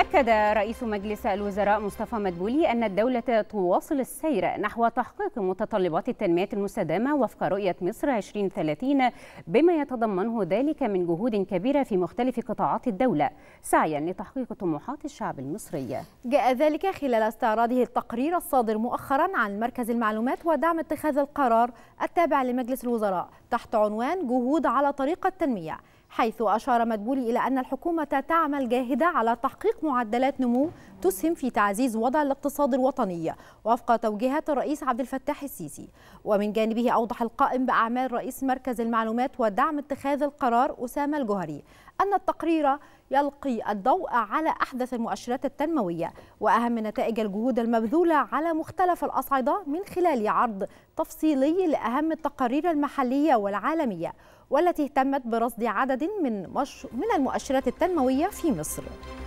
أكد رئيس مجلس الوزراء مصطفى مدبولي أن الدولة تواصل السير نحو تحقيق متطلبات التنمية المستدامة وفق رؤية مصر 2030 بما يتضمنه ذلك من جهود كبيرة في مختلف قطاعات الدولة سعيا لتحقيق طموحات الشعب المصري جاء ذلك خلال استعراضه التقرير الصادر مؤخرا عن مركز المعلومات ودعم اتخاذ القرار التابع لمجلس الوزراء تحت عنوان جهود على طريق التنمية حيث أشار مدبولي إلى أن الحكومة تعمل جاهدة على تحقيق معدلات نمو تسهم في تعزيز وضع الاقتصاد الوطني وفق توجيهات الرئيس عبد الفتاح السيسي ومن جانبه أوضح القائم بأعمال رئيس مركز المعلومات ودعم اتخاذ القرار أسامة الجهري أن التقرير يلقي الضوء على أحدث المؤشرات التنموية وأهم نتائج الجهود المبذولة على مختلف الأصعدة من خلال عرض تفصيلي لأهم التقارير المحلية والعالمية والتي اهتمت برصد عدد من, مش... من المؤشرات التنموية في مصر